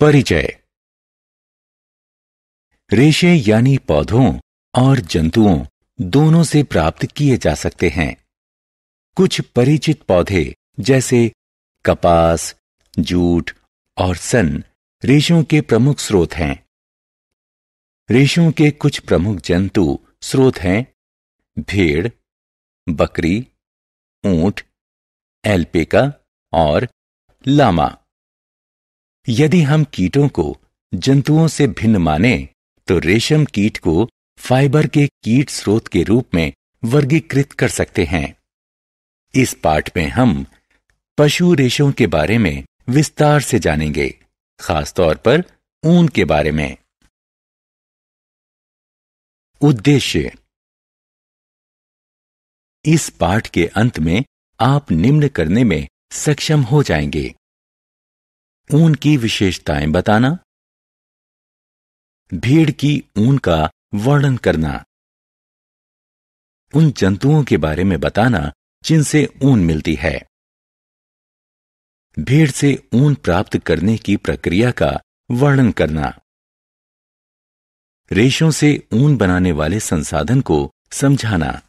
परिचय रेशे यानी पौधों और जंतुओं दोनों से प्राप्त किए जा सकते हैं कुछ परिचित पौधे जैसे कपास जूट और सन रेशों के प्रमुख स्रोत हैं रेशों के कुछ प्रमुख जंतु स्रोत हैं भेड़ बकरी ऊंट एल्पेका और लामा यदि हम कीटों को जंतुओं से भिन्न माने तो रेशम कीट को फाइबर के कीट स्रोत के रूप में वर्गीकृत कर सकते हैं इस पाठ में हम पशु रेशों के बारे में विस्तार से जानेंगे खासतौर पर ऊन के बारे में उद्देश्य इस पाठ के अंत में आप निम्न करने में सक्षम हो जाएंगे ऊन की विशेषताएं बताना भीड़ की ऊन का वर्णन करना उन जंतुओं के बारे में बताना जिनसे ऊन मिलती है भीड़ से ऊन प्राप्त करने की प्रक्रिया का वर्णन करना रेशों से ऊन बनाने वाले संसाधन को समझाना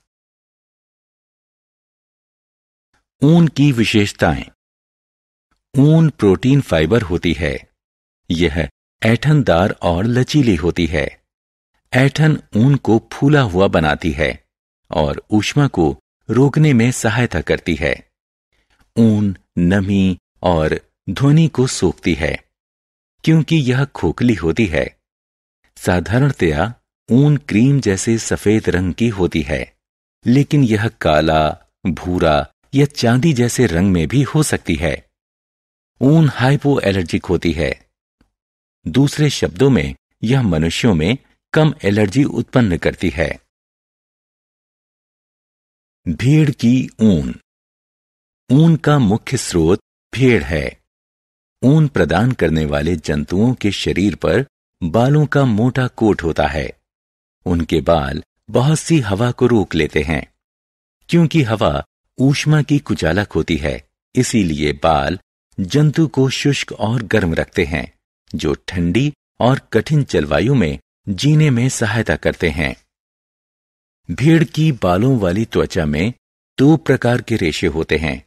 ऊन की विशेषताएं ऊन प्रोटीन फाइबर होती है यह ऐठनदार और लचीली होती है ऐठन ऊन को फूला हुआ बनाती है और ऊष्मा को रोकने में सहायता करती है ऊन नमी और ध्वनि को सोखती है क्योंकि यह खोखली होती है साधारणतया ऊन क्रीम जैसे सफेद रंग की होती है लेकिन यह काला भूरा या चांदी जैसे रंग में भी हो सकती है ऊन हाइपो एलर्जिक होती है दूसरे शब्दों में यह मनुष्यों में कम एलर्जी उत्पन्न करती है भेड़ की ऊन ऊन का मुख्य स्रोत भेड़ है ऊन प्रदान करने वाले जंतुओं के शरीर पर बालों का मोटा कोट होता है उनके बाल बहुत सी हवा को रोक लेते हैं क्योंकि हवा ऊष्मा की कुचालक होती है इसीलिए बाल जंतु को शुष्क और गर्म रखते हैं जो ठंडी और कठिन जलवायु में जीने में सहायता करते हैं भीड़ की बालों वाली त्वचा में दो प्रकार के रेशे होते हैं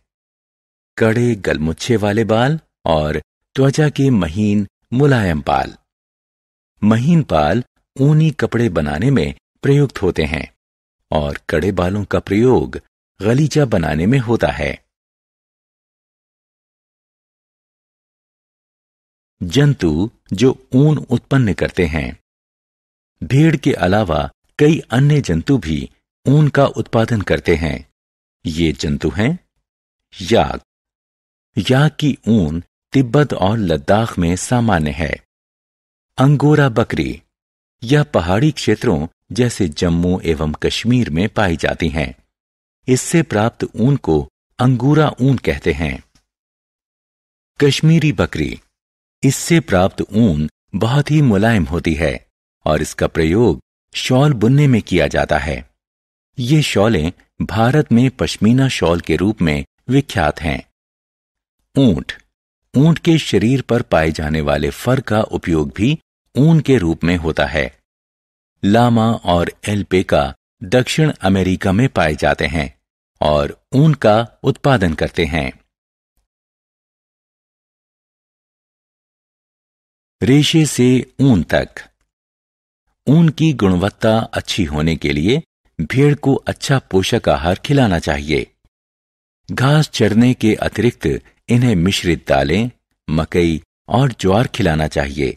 कड़े गलमुच्छे वाले बाल और त्वचा के महीन मुलायम बाल महीन बाल ऊनी कपड़े बनाने में प्रयुक्त होते हैं और कड़े बालों का प्रयोग गलीचा बनाने में होता है जंतु जो ऊन उत्पन्न करते हैं भेड़ के अलावा कई अन्य जंतु भी ऊन का उत्पादन करते हैं ये जंतु हैं याक याक की ऊन तिब्बत और लद्दाख में सामान्य है अंगोरा बकरी यह पहाड़ी क्षेत्रों जैसे जम्मू एवं कश्मीर में पाई जाती हैं इससे प्राप्त ऊन को अंगूरा ऊन कहते हैं कश्मीरी बकरी इससे प्राप्त ऊन बहुत ही मुलायम होती है और इसका प्रयोग शॉल बुनने में किया जाता है ये शॉलें भारत में पश्मीना शॉल के रूप में विख्यात हैं ऊंट ऊंट के शरीर पर पाए जाने वाले फर का उपयोग भी ऊन के रूप में होता है लामा और एल्पेका दक्षिण अमेरिका में पाए जाते हैं और ऊन का उत्पादन करते हैं रेशे से ऊन तक ऊन की गुणवत्ता अच्छी होने के लिए भेड़ को अच्छा पोषक आहार खिलाना चाहिए घास चरने के अतिरिक्त इन्हें मिश्रित दालें मकई और ज्वार खिलाना चाहिए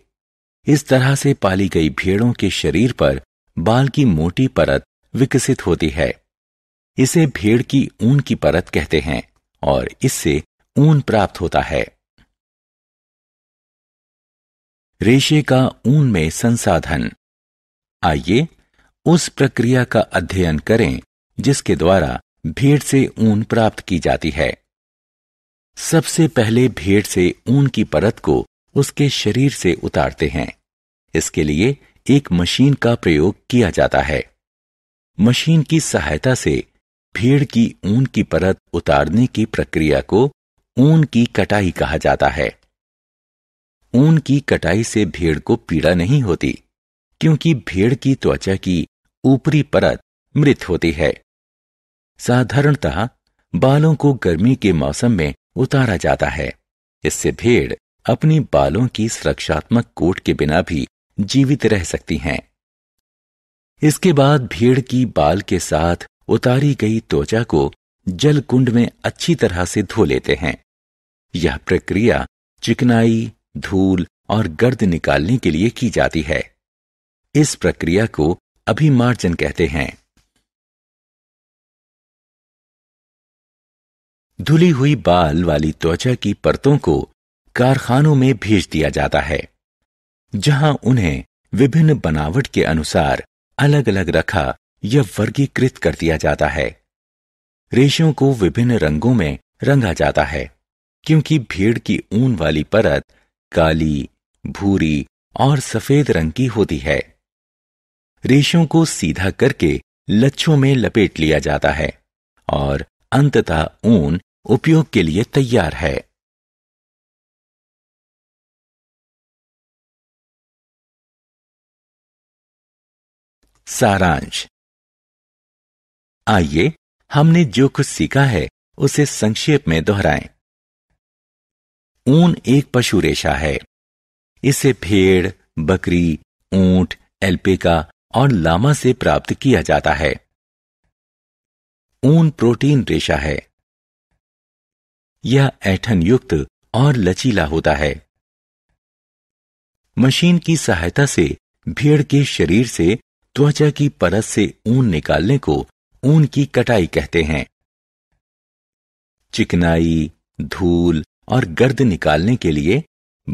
इस तरह से पाली गई भेड़ों के शरीर पर बाल की मोटी परत विकसित होती है इसे भेड़ की ऊन की परत कहते हैं और इससे ऊन प्राप्त होता है रेशे का ऊन में संसाधन आइए उस प्रक्रिया का अध्ययन करें जिसके द्वारा भेड़ से ऊन प्राप्त की जाती है सबसे पहले भेड़ से ऊन की परत को उसके शरीर से उतारते हैं इसके लिए एक मशीन का प्रयोग किया जाता है मशीन की सहायता से भेड़ की ऊन की परत उतारने की प्रक्रिया को ऊन की कटाई कहा जाता है ऊन की कटाई से भेड़ को पीड़ा नहीं होती क्योंकि भेड़ की त्वचा की ऊपरी परत मृत होती है साधारणतः बालों को गर्मी के मौसम में उतारा जाता है इससे भेड़ अपनी बालों की सुरक्षात्मक कोट के बिना भी जीवित रह सकती हैं इसके बाद भेड़ की बाल के साथ उतारी गई त्वचा को जल कुंड में अच्छी तरह से धो लेते हैं यह प्रक्रिया चिकनाई धूल और गर्द निकालने के लिए की जाती है इस प्रक्रिया को अभिमार्जन कहते हैं धुली हुई बाल वाली त्वचा की परतों को कारखानों में भेज दिया जाता है जहां उन्हें विभिन्न बनावट के अनुसार अलग अलग रखा या वर्गीकृत कर दिया जाता है रेशों को विभिन्न रंगों में रंगा जाता है क्योंकि भेड़ की ऊन वाली परत काली भूरी और सफेद रंग की होती है रेशों को सीधा करके लच्छों में लपेट लिया जाता है और अंततः ऊन उपयोग के लिए तैयार है सारांश आइए हमने जो कुछ सीखा है उसे संक्षेप में दोहराएं ऊन एक पशु रेशा है इसे भेड़ बकरी ऊंट एल्पेका और लामा से प्राप्त किया जाता है ऊन प्रोटीन रेशा है यह ऐठन युक्त और लचीला होता है मशीन की सहायता से भेड़ के शरीर से त्वचा की परत से ऊन निकालने को ऊन की कटाई कहते हैं चिकनाई धूल और गर्द निकालने के लिए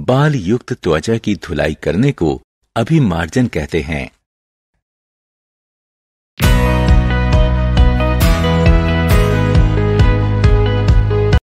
बाल युक्त त्वचा की धुलाई करने को अभिमार्जन कहते हैं